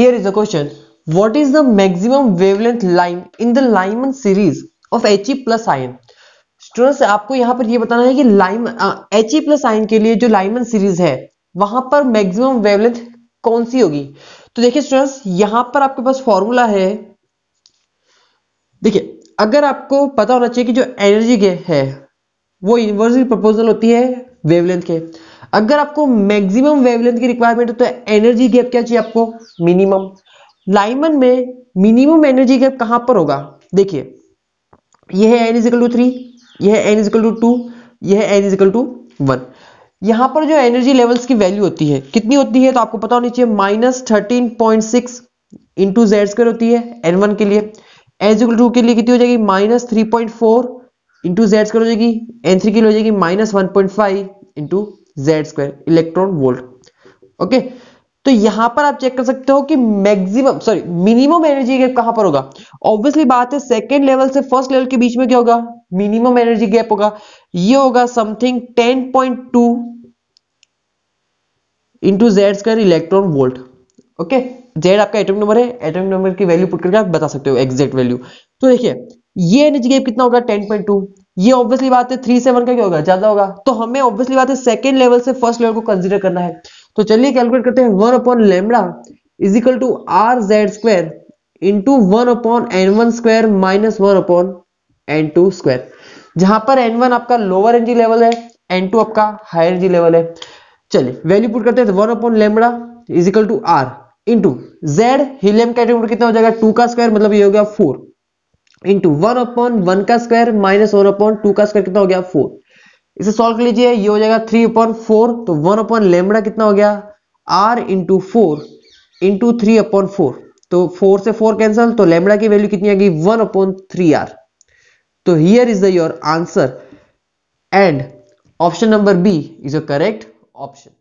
Here is a question. What is the maximum wavelength line in the Lyman series of He plus ion? Students आपको यहाँ पर ये बताना है कि लाइम एच ई प्लस आइन के लिए जो लाइमन सीरीज है वहां पर मैक्सिमम वेवलेंथ कौन सी होगी तो देखिए स्टूडेंट्स यहाँ पर आपके पास फॉर्मूला है देखिए अगर आपको पता होना चाहिए कि जो एनर्जी है वो इन्वर्सली प्रपोजल होती है वेवलेंथ के अगर आपको मैक्सिमम वेवलेंथ की रिक्वायरमेंट हो तो एनर्जी गैप क्या चाहिए आपको मिनिमम लाइमन में मिनिमम एनर्जी गैप कहां पर होगा देखिए यह है एन इजिकल टू थ्री यह एन इजिकल टू टू यह एन इजिकल टू वन यहां पर जो एनर्जी लेवल्स की वैल्यू होती है कितनी होती है तो आपको पता होनी चाहिए minus thirteen point six into Z square होती है एन वन के लिए एन इजिकल टू के लिए कितनी हो जाएगी minus three point four into Z square हो जाएगी एन थ्री के लिए हो जाएगी minus one point five into Z square electron volt okay तो यहां पर आप चेक कर सकते हो कि maximum sorry minimum energy gap कहां पर होगा ऑब्वियसली बात है सेकेंड लेवल से फर्स्ट लेवल के बीच में क्या होगा मिनिमम एनर्जी गैप होगा ये होगा something 10.2 point two into Z square electron volt okay Z आपका एटम नंबर है एटम नंबर की वैल्यू पुट करके आप बता सकते हो एग्जैक्ट वैल्यू तो देखिए ये एनर्जी गैप कितना होगा 10.2 ये ऑब्वियसली बात है थ्री सेवन का क्या होगा ज्यादा होगा तो हमें ऑब्वियसली बात है सेकेंड लेवल से फर्स्ट लेवल को कंसिडर करना है तो चलिए कैलकुलेट करते हैं one upon lambda is equal to R Z square into one upon n one square minus one upon n two square जहां पर एन वन आपका लोअर एनर्जी लेवल है एन टू आपका हायर एनर्जी लेवल है चलिए value put करते हैं one upon lambda is equal to R into Z helium category कितना हो जाएगा टू का स्क्वायर मतलब ये हो गया four into one upon one का square minus one upon two का स्क्वायर कितना हो गया फोर इसे सॉल्व कर लीजिए ये हो जाएगा थ्री अपॉन फोर तो वन अपॉन लेमड़ा कितना हो गया R into four into three upon four तो फोर से फोर कैंसल तो लेमड़ा की वैल्यू कितनी आ गई वन अपॉन थ्री आर तो here is the your answer and option number B is a correct option